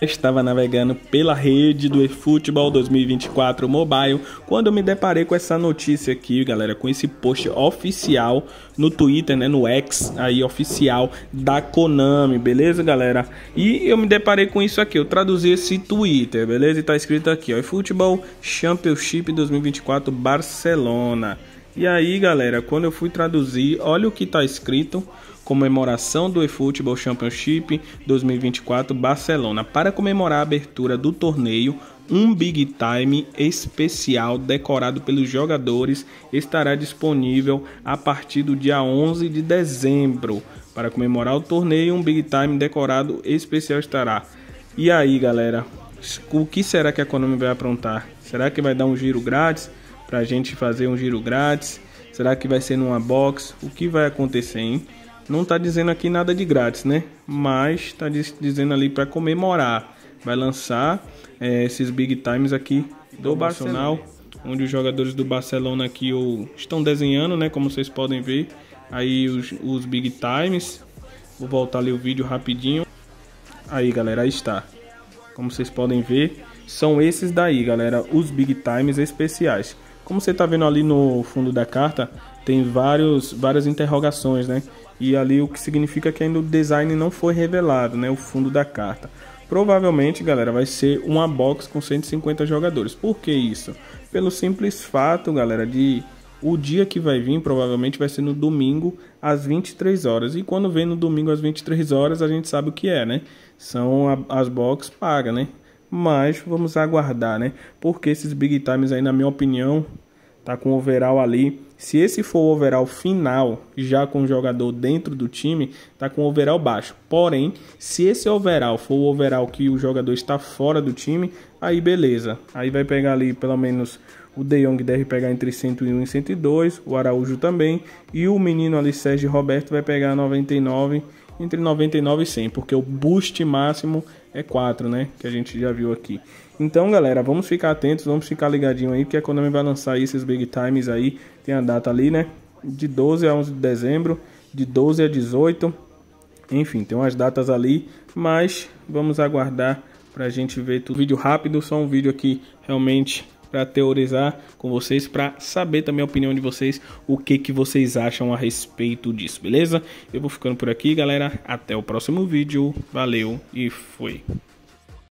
Estava navegando pela rede do eFootball 2024 Mobile quando eu me deparei com essa notícia aqui, galera, com esse post oficial no Twitter, né, no X aí oficial da Konami, beleza, galera? E eu me deparei com isso aqui, eu traduzi esse Twitter, beleza? E tá escrito aqui, ó, eFootball Championship 2024 Barcelona. E aí, galera, quando eu fui traduzir, olha o que está escrito: comemoração do eFootball Championship 2024 Barcelona. Para comemorar a abertura do torneio, um big time especial decorado pelos jogadores estará disponível a partir do dia 11 de dezembro. Para comemorar o torneio, um big time decorado especial estará. E aí, galera, o que será que a Konami vai aprontar? Será que vai dar um giro grátis? para a gente fazer um giro grátis? Será que vai ser numa box? O que vai acontecer, hein? Não está dizendo aqui nada de grátis, né? Mas está dizendo ali para comemorar. Vai lançar é, esses big times aqui do Barcelona, onde os jogadores do Barcelona aqui ou, estão desenhando, né? Como vocês podem ver, aí os, os big times. Vou voltar ali o vídeo rapidinho. Aí, galera, aí está. Como vocês podem ver, são esses daí, galera, os big times especiais. Como você está vendo ali no fundo da carta, tem vários, várias interrogações, né? E ali o que significa que ainda o design não foi revelado, né? O fundo da carta. Provavelmente, galera, vai ser uma box com 150 jogadores. Por que isso? Pelo simples fato, galera, de o dia que vai vir provavelmente vai ser no domingo às 23 horas. E quando vem no domingo às 23 horas, a gente sabe o que é, né? São a, as box pagas, né? mas vamos aguardar, né? Porque esses big times aí, na minha opinião, tá com overall ali. Se esse for o overall final, já com o jogador dentro do time, tá com overall baixo. Porém, se esse overall for o overall que o jogador está fora do time, aí beleza. Aí vai pegar ali pelo menos o De Jong deve pegar entre 101 e 102, o Araújo também, e o menino ali Sérgio Roberto vai pegar 99 entre 99 e 100, porque o boost máximo é 4, né? Que a gente já viu aqui. Então, galera, vamos ficar atentos, vamos ficar ligadinho aí, porque a Konami vai lançar aí esses Big Times aí, tem a data ali, né? De 12 a 11 de dezembro, de 12 a 18, enfim, tem umas datas ali, mas vamos aguardar pra gente ver tudo. Vídeo rápido, só um vídeo aqui realmente para teorizar com vocês, para saber também a opinião de vocês, o que, que vocês acham a respeito disso, beleza? Eu vou ficando por aqui, galera. Até o próximo vídeo. Valeu e fui.